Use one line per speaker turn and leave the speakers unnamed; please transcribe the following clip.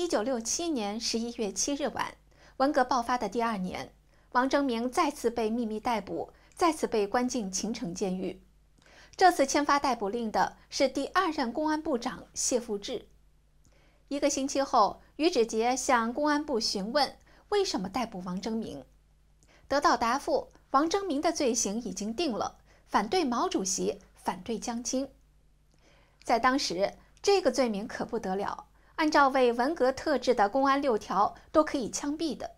一九六七年十一月七日晚，文革爆发的第二年，王征明再次被秘密逮捕，再次被关进秦城监狱。这次签发逮捕令的是第二任公安部长谢富治。一个星期后，于志杰向公安部询问为什么逮捕王征明，得到答复：王征明的罪行已经定了，反对毛主席，反对江青。在当时，这个罪名可不得了。按照为文革特制的《公安六条》，都可以枪毙的。